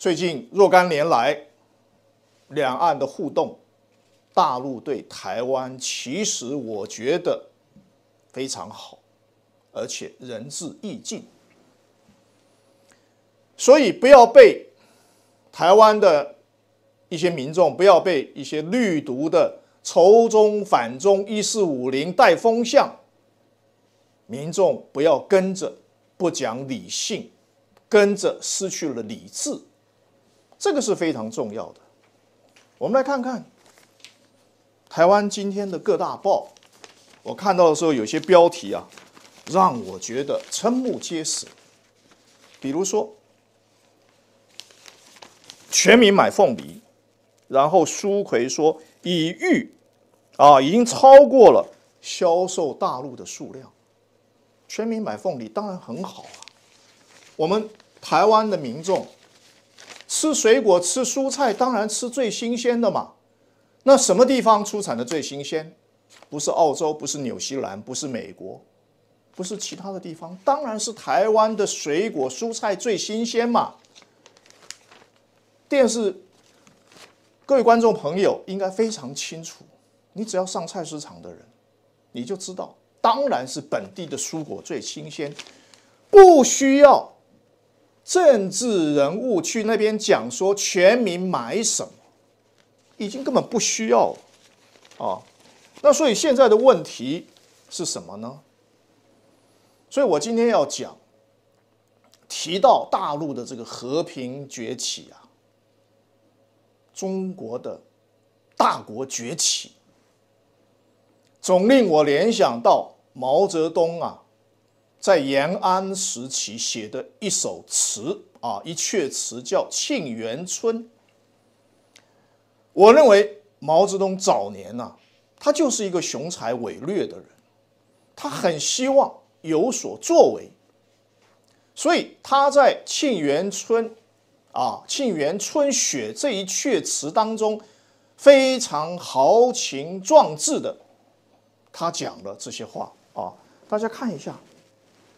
最近若干年来，两岸的互动，大陆对台湾，其实我觉得非常好，而且仁至义尽。所以不要被台湾的一些民众，不要被一些绿毒的仇中反中、一四五零带风向民众，不要跟着不讲理性，跟着失去了理智。这个是非常重要的。我们来看看台湾今天的各大报，我看到的时候有些标题啊，让我觉得瞠目结舌。比如说“全民买凤梨”，然后苏奎说：“已逾啊，已经超过了销售大陆的数量。”“全民买凤梨”当然很好啊，我们台湾的民众。吃水果、吃蔬菜，当然吃最新鲜的嘛。那什么地方出产的最新鲜？不是澳洲，不是纽西兰，不是美国，不是其他的地方，当然是台湾的水果、蔬菜最新鲜嘛。电视，各位观众朋友应该非常清楚，你只要上菜市场的人，你就知道，当然是本地的蔬果最新鲜，不需要。政治人物去那边讲说全民买什么，已经根本不需要了啊！那所以现在的问题是什么呢？所以我今天要讲，提到大陆的这个和平崛起啊，中国的大国崛起，总令我联想到毛泽东啊。在延安时期写的一首词啊，一阙词叫《沁园春》。我认为毛泽东早年呢，他就是一个雄才伟略的人，他很希望有所作为，所以他在《沁园春》啊，《沁园春·雪》这一阙词当中，非常豪情壮志的，他讲了这些话啊，大家看一下。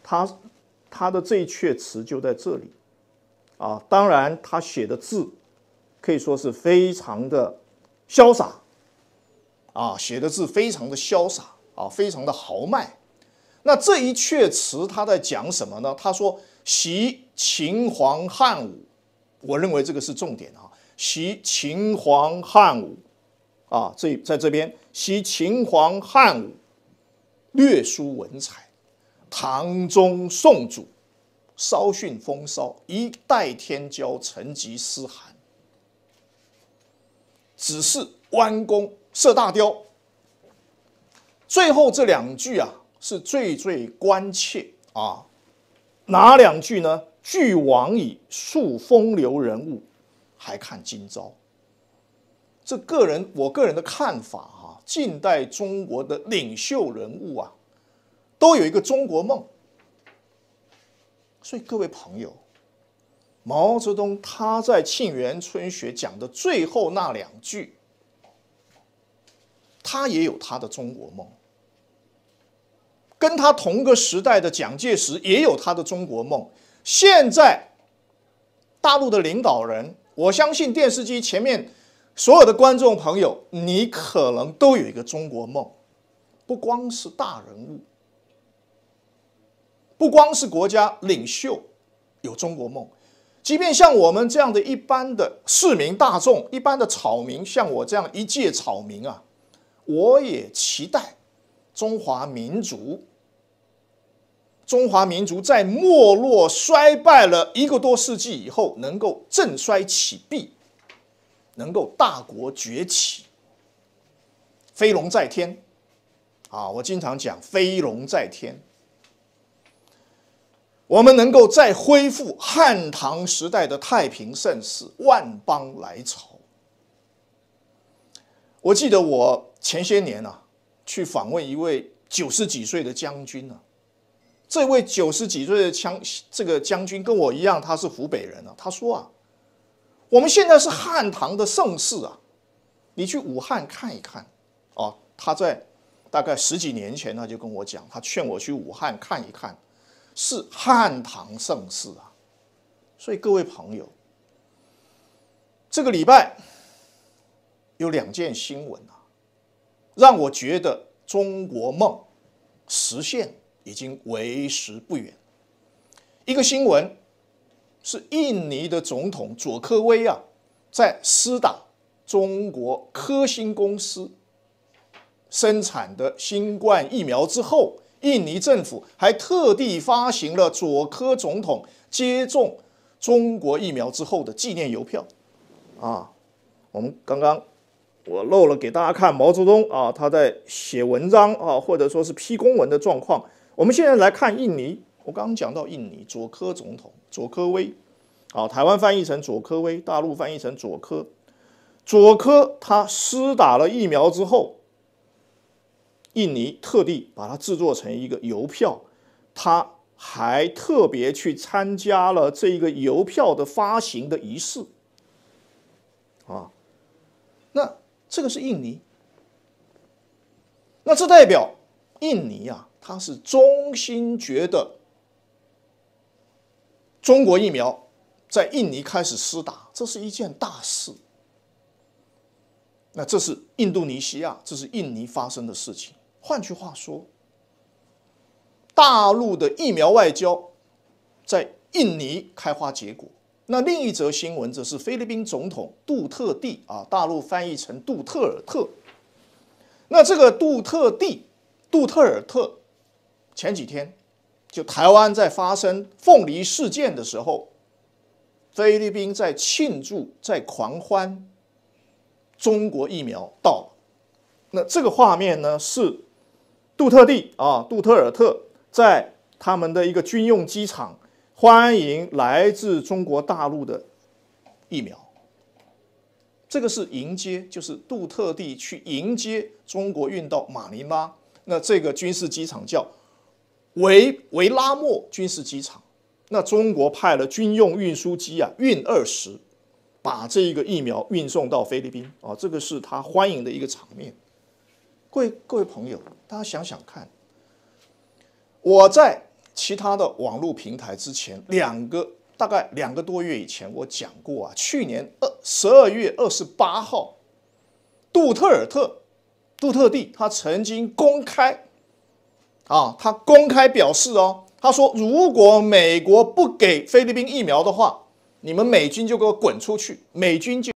他他的这一阙词就在这里，啊，当然他写的字可以说是非常的潇洒，啊，写的字非常的潇洒啊，非常的豪迈。那这一阙词他在讲什么呢？他说习秦皇汉武，我认为这个是重点啊，习秦皇汉武，啊，这在这边习秦皇汉武略输文采。唐宗宋祖，稍逊风骚；一代天骄成吉思汗，只是弯弓射大雕。最后这两句啊，是最最关切啊，哪两句呢？俱往矣，数风流人物，还看今朝。这个人，我个人的看法啊，近代中国的领袖人物啊。都有一个中国梦，所以各位朋友，毛泽东他在《沁园春·雪》讲的最后那两句，他也有他的中国梦。跟他同个时代的蒋介石也有他的中国梦。现在大陆的领导人，我相信电视机前面所有的观众朋友，你可能都有一个中国梦，不光是大人物。不光是国家领袖有中国梦，即便像我们这样的一般的市民大众、一般的草民，像我这样一介草民啊，我也期待中华民族，中华民族在没落衰败了一个多世纪以后，能够振衰起敝，能够大国崛起，飞龙在天。啊，我经常讲飞龙在天。我们能够再恢复汉唐时代的太平盛世、万邦来朝。我记得我前些年啊，去访问一位九十几岁的将军啊。这位九十几岁的将这个将军跟我一样，他是湖北人啊。他说啊，我们现在是汉唐的盛世啊。你去武汉看一看啊。他在大概十几年前他就跟我讲，他劝我去武汉看一看。是汉唐盛世啊，所以各位朋友，这个礼拜有两件新闻啊，让我觉得中国梦实现已经为时不远。一个新闻是印尼的总统佐科威亚在施打中国科兴公司生产的新冠疫苗之后。印尼政府还特地发行了佐科总统接种中国疫苗之后的纪念邮票，啊，我们刚刚我漏了给大家看毛泽东啊，他在写文章啊，或者说是批公文的状况。我们现在来看印尼，我刚刚讲到印尼佐科总统佐科威，啊，台湾翻译成佐科威，大陆翻译成佐科，佐科他施打了疫苗之后。印尼特地把它制作成一个邮票，他还特别去参加了这一个邮票的发行的仪式，啊，那这个是印尼，那这代表印尼啊，他是衷心觉得中国疫苗在印尼开始施打，这是一件大事。那这是印度尼西亚，这是印尼发生的事情。换句话说，大陆的疫苗外交在印尼开花结果。那另一则新闻则是菲律宾总统杜特地啊，大陆翻译成杜特尔特。那这个杜特地、杜特尔特前几天就台湾在发生凤梨事件的时候，菲律宾在庆祝、在狂欢，中国疫苗到了。那这个画面呢是。杜特地啊，杜特尔特在他们的一个军用机场欢迎来自中国大陆的疫苗。这个是迎接，就是杜特地去迎接中国运到马尼拉。那这个军事机场叫维维拉莫军事机场。那中国派了军用运输机啊，运二十，把这一个疫苗运送到菲律宾啊，这个是他欢迎的一个场面。各位各位朋友，大家想想看，我在其他的网络平台之前两个大概两个多月以前，我讲过啊，去年二十二月二十八号，杜特尔特，杜特地，他曾经公开，啊，他公开表示哦，他说如果美国不给菲律宾疫苗的话，你们美军就给我滚出去，美军就。